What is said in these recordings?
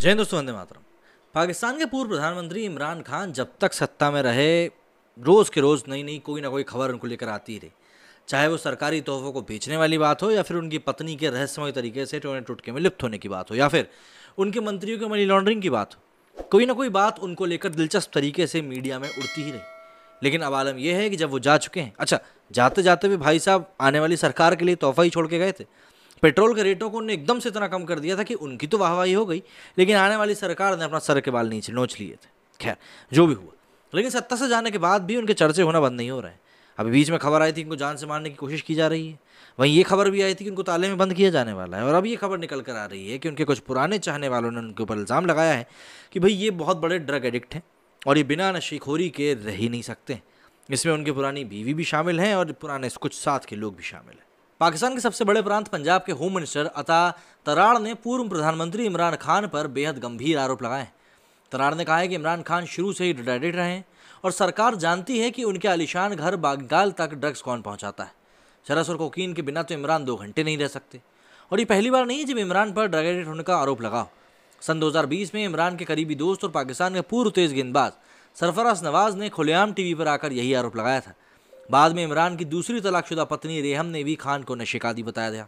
जय दोस्तों वंदे मातरम पाकिस्तान के पूर्व प्रधानमंत्री इमरान खान जब तक सत्ता में रहे रोज़ के रोज़ नई नई कोई ना कोई खबर उनको लेकर आती रही चाहे वो सरकारी तोहफों को बेचने वाली बात हो या फिर उनकी पत्नी के रहस्यमय तरीके से टोने टुटके में लिप्त होने की बात हो या फिर उनके मंत्रियों के मनी लॉन्ड्रिंग की बात हो कोई ना कोई बात उनको लेकर दिलचस्प तरीके से मीडिया में उड़ती ही रही लेकिन अब आलम यह है कि जब वो जा चुके हैं अच्छा जाते जाते भी भाई साहब आने वाली सरकार के लिए तोहफा ही छोड़ के गए थे पेट्रोल के रेटों को उन्होंने एकदम से इतना कम कर दिया था कि उनकी तो वाहवाही हो गई लेकिन आने वाली सरकार ने अपना सर के बाल नीचे नोच लिए थे खैर जो भी हुआ लेकिन सत्ता से जाने के बाद भी उनके चर्चे होना बंद नहीं हो रहे हैं अभी बीच में खबर आई थी इनको जान से मारने की कोशिश की जा रही है वहीं ये खबर भी आई थी कि उनको ताले में बंद किया जाने वाला है और अब ये खबर निकल कर आ रही है कि उनके कुछ पुराने चाहने वालों ने उनके ऊपर इल्ज़ाम लगाया है कि भाई ये बहुत बड़े ड्रग एडिक्ट हैं और ये बिना नशीखोरी के रह ही नहीं सकते इसमें उनकी पुरानी बीवी भी शामिल हैं और पुराने कुछ साथ के लोग भी शामिल हैं पाकिस्तान के सबसे बड़े प्रांत पंजाब के होम मिनिस्टर अता तराड़ ने पूर्व प्रधानमंत्री इमरान खान पर बेहद गंभीर आरोप लगाए तराड़ ने कहा है कि इमरान खान शुरू से ही डिडेडिट रहे हैं और सरकार जानती है कि उनके आलिशान घर बागाल तक ड्रग्स कौन पहुंचाता है चरस और कोकीन के बिना तो इमरान दो घंटे नहीं रह सकते और ये पहली बार नहीं जब इमरान पर ड्रग एडिक्ट होने का आरोप लगा सन 2020 में इमरान के करीबी दोस्त और पाकिस्तान के पूर्व तेज गेंदबाज सरफराज नवाज ने खुलेआम टीवी पर आकर यही आरोप लगाया था बाद में इमरान की दूसरी तलाकशुदा पत्नी रेहम ने भी खान को नशे का आदि बताया गया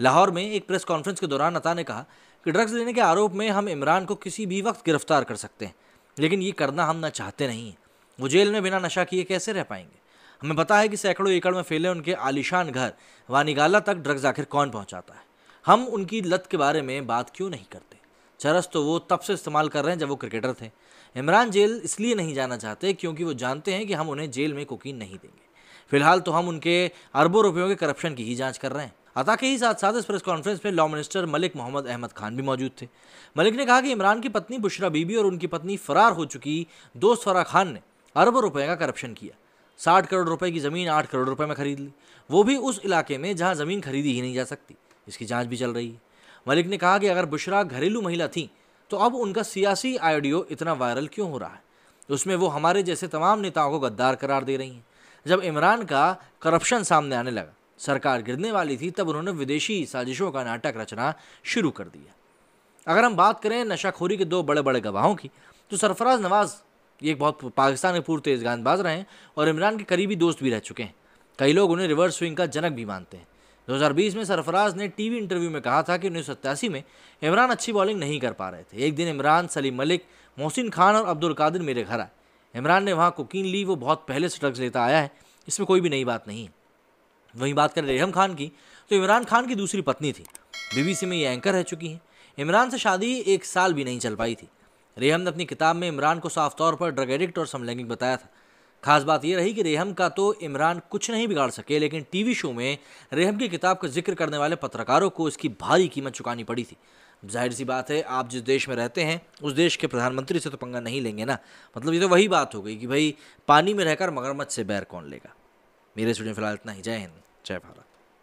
लाहौर में एक प्रेस कॉन्फ्रेंस के दौरान अता ने कहा कि ड्रग्स लेने के आरोप में हम इमरान को किसी भी वक्त गिरफ्तार कर सकते हैं लेकिन ये करना हम ना चाहते नहीं हैं वो जेल में बिना नशा किए कैसे रह पाएंगे हमें पता है कि सैकड़ों एकड़ में फैले उनके आलिशान घर वानीगाला तक ड्रग्स आखिर कौन पहुंचाता है हम उनकी लत के बारे में बात क्यों नहीं करते चरस तो वो तब से इस्तेमाल कर रहे हैं जब वो क्रिकेटर थे इमरान जेल इसलिए नहीं जाना चाहते क्योंकि वो जानते हैं कि हम उन्हें जेल में कोकीन नहीं देंगे फिलहाल तो हम उनके अरबों रुपयों के करप्शन की ही जाँच कर रहे हैं अता के ही साथ साथ इस प्रेस कॉन्फ्रेंस में लॉ मिनिस्टर मलिक मोहम्मद अहमद खान भी मौजूद थे मलिक ने कहा कि इमरान की पत्नी बुशरा बीबी और उनकी पत्नी फरार हो चुकी दोस्त फरा खान ने अरबों रुपये का करप्शन किया साठ करोड़ रुपए की ज़मीन आठ करोड़ रुपए में खरीद ली वो भी उस इलाके में जहाँ ज़मीन खरीदी ही नहीं जा सकती इसकी जाँच भी चल रही है मलिक ने कहा कि अगर बुशरा घरेलू महिला थी तो अब उनका सियासी आइडियो इतना वायरल क्यों हो रहा है उसमें वो हमारे जैसे तमाम नेताओं को गद्दार करार दे रही हैं जब इमरान का करप्शन सामने आने लगा सरकार गिरने वाली थी तब उन्होंने विदेशी साजिशों का नाटक रचना शुरू कर दिया अगर हम बात करें नशाखोरी के दो बड़े बड़े गवाहों की तो सरफराज नवाज़ ये एक बहुत पाकिस्तान के पूर्व तेज़ गेंदबाज रहे हैं और इमरान के करीबी दोस्त भी रह चुके हैं कई लोग उन्हें रिवर्स स्विंग का जनक भी मानते हैं 2020 में सरफराज ने टीवी इंटरव्यू में कहा था कि उन्नीस में इमरान अच्छी बॉलिंग नहीं कर पा रहे थे एक दिन इमरान सलीम मलिक मोहसिन खान और अब्दुल कादिर मेरे घर आए इमरान ने वहाँ कोकीन ली वो बहुत पहले से ड्रग्स लेता आया है इसमें कोई भी नई बात नहीं है वहीं बात करें रेहम खान की तो इमरान खान की दूसरी पत्नी थी बीबीसी में ये एंकर रह चुकी हैं इमरान से शादी एक साल भी नहीं चल पाई थी रेहम ने अपनी किताब में इमरान को साफ तौर पर ड्रग एडिक्ट और समलैंगिक बताया था खास बात यह रही कि रेहम का तो इमरान कुछ नहीं बिगाड़ सके लेकिन टीवी शो में रेहम की किताब का जिक्र करने वाले पत्रकारों को इसकी भारी कीमत चुकानी पड़ी थी जाहिर सी बात है आप जिस देश में रहते हैं उस देश के प्रधानमंत्री से तो पंगा नहीं लेंगे ना मतलब ये तो वही बात हो गई कि भाई पानी में रहकर मगरमच्छ से बैर कौन लेगा मेरे स्टूडियो फिलहाल इतना ही जय हिंद जय भारत